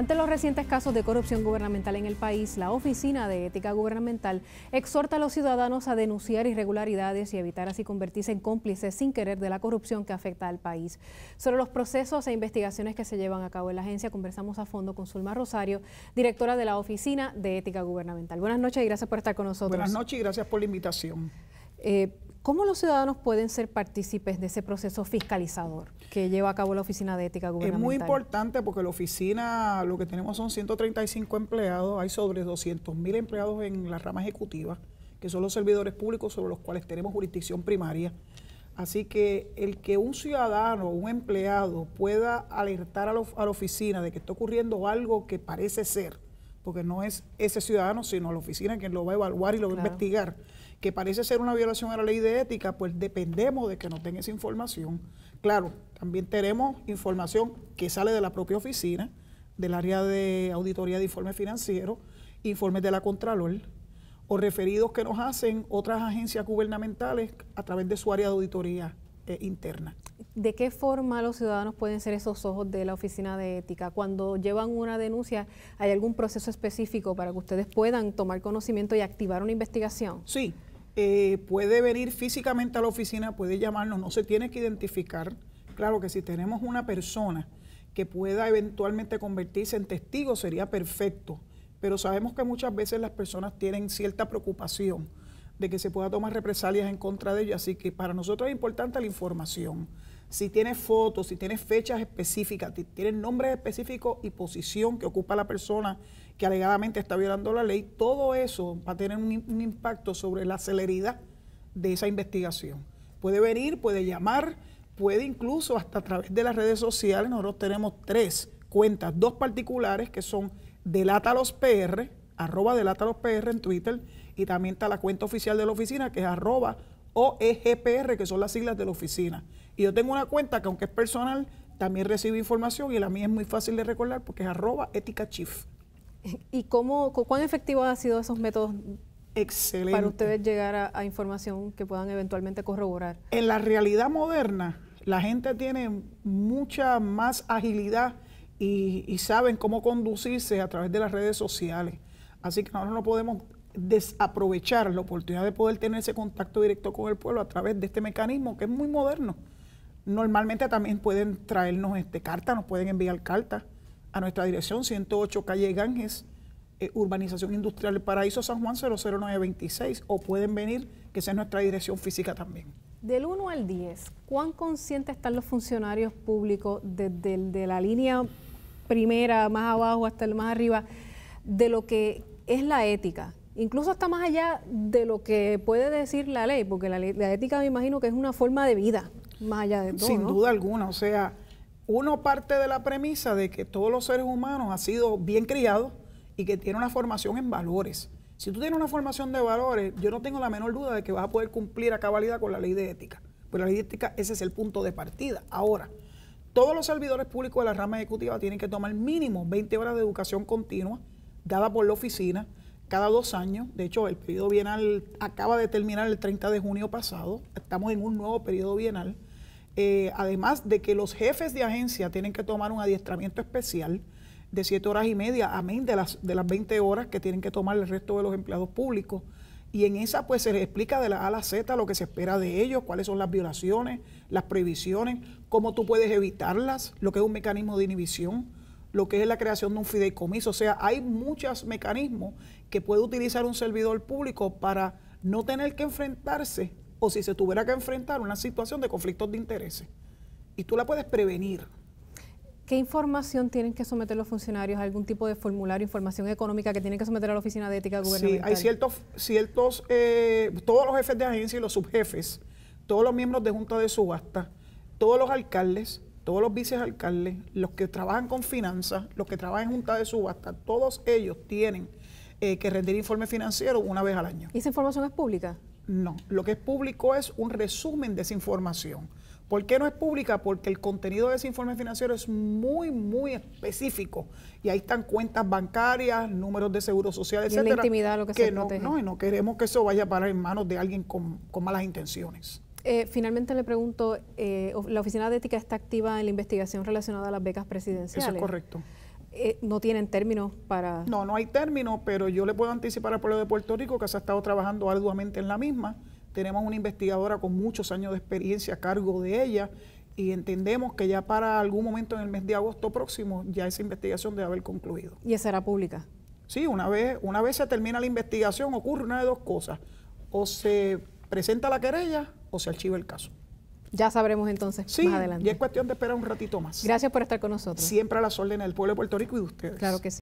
Ante los recientes casos de corrupción gubernamental en el país, la Oficina de Ética Gubernamental exhorta a los ciudadanos a denunciar irregularidades y evitar así convertirse en cómplices sin querer de la corrupción que afecta al país. Sobre los procesos e investigaciones que se llevan a cabo en la agencia, conversamos a fondo con Zulma Rosario, directora de la Oficina de Ética Gubernamental. Buenas noches y gracias por estar con nosotros. Buenas noches y gracias por la invitación. Eh, ¿Cómo los ciudadanos pueden ser partícipes de ese proceso fiscalizador que lleva a cabo la Oficina de Ética Gubernamental? Es muy importante porque la oficina, lo que tenemos son 135 empleados, hay sobre 200 mil empleados en la rama ejecutiva, que son los servidores públicos sobre los cuales tenemos jurisdicción primaria. Así que el que un ciudadano, un empleado pueda alertar a, la oficina de que está ocurriendo algo que parece ser, porque no es ese ciudadano, sino la oficina quien lo va a evaluar y lo va a investigar que parece ser una violación a la ley de ética, pues dependemos de que nos den esa información. Claro, también tenemos información que sale de la propia oficina, del área de auditoría de informes financieros, informes de la Contralor, o referidos que nos hacen otras agencias gubernamentales a través de su área de auditoría eh, interna. ¿De qué forma los ciudadanos pueden ser esos ojos de la Oficina de Ética? Cuando llevan una denuncia, ¿hay algún proceso específico para que ustedes puedan tomar conocimiento y activar una investigación? Sí, eh, puede venir físicamente a la oficina, puede llamarnos, no se tiene que identificar. Claro que si tenemos una persona que pueda eventualmente convertirse en testigo sería perfecto, pero sabemos que muchas veces las personas tienen cierta preocupación de que se pueda tomar represalias en contra de ellos, así que para nosotros es importante la información si tiene fotos, si tiene fechas específicas, si tienes nombres específicos y posición que ocupa la persona que alegadamente está violando la ley, todo eso va a tener un, impacto sobre la celeridad de esa investigación. Puede venir, puede llamar, puede incluso hasta a través de las redes sociales, nosotros tenemos tres cuentas, dos particulares que son Delata los PR, arroba Delata los PR en Twitter, y también está la cuenta oficial de la oficina que es arroba o EGPR, que son las siglas de la oficina. Y yo tengo una cuenta que aunque es personal, también recibe información y la mía es muy fácil de recordar porque es arroba chief. ¿Y cómo, cuán efectivos han sido esos métodos Excelente. para ustedes llegar a, información que puedan eventualmente corroborar? En la realidad moderna, la gente tiene mucha más agilidad y, saben cómo conducirse a través de las redes sociales. Así que nosotros no podemos desaprovechar la oportunidad de poder tener ese contacto directo con el pueblo a través de este mecanismo que es muy moderno. Normalmente también pueden traernos este, cartas, nos pueden enviar cartas a nuestra dirección 108 Calle Ganges, eh, Urbanización Industrial del Paraíso, San Juan 00926, o pueden venir, que sea nuestra dirección física también. Del 1 al 10, ¿cuán conscientes están los funcionarios públicos desde la línea primera, más abajo hasta el más arriba, de lo que es la ética incluso hasta más allá de lo que puede decir la ley, porque la, ética me imagino que es una forma de vida, más allá de todo. Sin duda alguna, o sea, uno parte de la premisa de que todos los seres humanos han sido bien criados y que tienen una formación en valores. Si tú tienes una formación de valores, yo no tengo la menor duda de que vas a poder cumplir a cabalidad con la ley de ética. Porque la ley de ética, ese es el punto de partida. Ahora, todos los servidores públicos de la rama ejecutiva tienen que tomar mínimo 20 horas de educación continua dada por la oficina cada dos años. De hecho, el periodo bienal acaba de terminar el 30 de junio pasado. Estamos en un nuevo periodo bienal. Eh, además de que los jefes de agencia tienen que tomar un adiestramiento especial de siete horas y media, amén de las, de las 20 horas que tienen que tomar el resto de los empleados públicos. Y en esa pues se les explica de la A a la Z lo que se espera de ellos, cuáles son las violaciones, las prohibiciones, cómo tú puedes evitarlas, lo que es un mecanismo de inhibición lo que es la creación de un fideicomiso. O sea, hay muchos mecanismos que puede utilizar un servidor público para no tener que enfrentarse o si se tuviera que enfrentar una situación de conflictos de intereses. Y tú la puedes prevenir. ¿Qué información tienen que someter los funcionarios? ¿Algún tipo de formulario, información económica que tienen que someter a la Oficina de Ética Gubernamental? Sí, hay ciertos, ciertos eh, todos los jefes de agencia y los subjefes, todos los miembros de junta de subasta, todos los alcaldes, todos los alcaldes, los que trabajan con finanzas, los que trabajan en junta de subasta, todos ellos tienen eh, que rendir informe financiero una vez al año. ¿Y esa información es pública? No, lo que es público es un resumen de esa información. ¿Por qué no es pública? Porque el contenido de ese informe financiero es muy, muy específico. Y ahí están cuentas bancarias, números de seguro social, etcétera. Y la intimidad lo que, se no, no, y no queremos que eso vaya a parar en manos de alguien con malas intenciones. Eh, finalmente le pregunto, eh, la Oficina de Ética está activa en la investigación relacionada a las becas presidenciales. Eso es correcto. Eh, no tienen términos para... No, no hay términos, pero yo le puedo anticipar al pueblo de Puerto Rico que se ha estado trabajando arduamente en la misma. Tenemos una investigadora con muchos años de experiencia a cargo de ella y entendemos que ya para algún momento en el mes de agosto próximo ya esa investigación debe haber concluido. ¿Y esa era pública? Sí, una vez, una vez se termina la investigación ocurre una de dos cosas. O se presenta la querella o se archiva el caso. Ya sabremos entonces más adelante. Y es cuestión de esperar un ratito más. Gracias por estar con nosotros. Siempre a las órdenes del pueblo de Puerto Rico y de ustedes. Claro que sí.